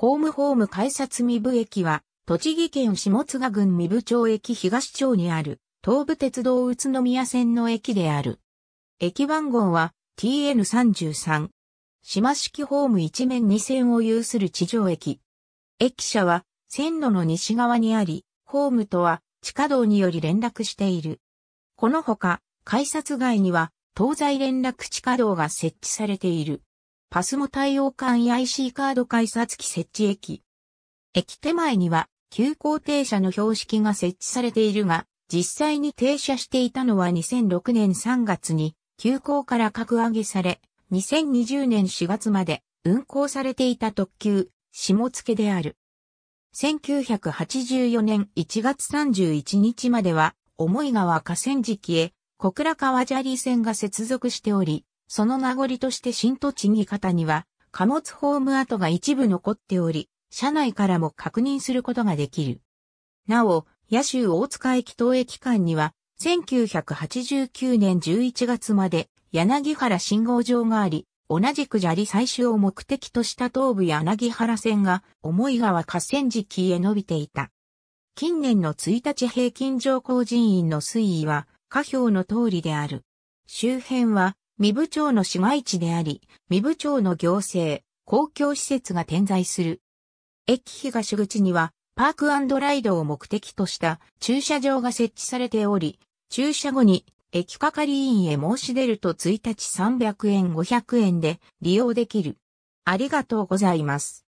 ホームホーム改札三部駅は、栃木県下津賀郡三部町駅東町にある、東武鉄道宇都宮線の駅である。駅番号は TN33。島式ホーム一面二線を有する地上駅。駅舎は線路の西側にあり、ホームとは地下道により連絡している。このほか、改札外には東西連絡地下道が設置されている。パスモ対応間 i c カード改札機設置駅。駅手前には、急行停車の標識が設置されているが、実際に停車していたのは2006年3月に、急行から格上げされ、2020年4月まで運行されていた特急、下付である。1984年1月31日までは、重井川河川敷へ、小倉川砂利線が接続しており、その名残として新土地に方には、貨物ホーム跡が一部残っており、車内からも確認することができる。なお、野州大塚駅東駅間には、1989年11月まで柳原信号場があり、同じく砂利採取を目的とした東部柳原線が、重い川河川敷へ伸びていた。近年の1日平均乗降人員の推移は、下表の通りである。周辺は、三部町の市街地であり、三部町の行政、公共施設が点在する。駅東口には、パークライドを目的とした駐車場が設置されており、駐車後に駅係員へ申し出ると1日300円500円で利用できる。ありがとうございます。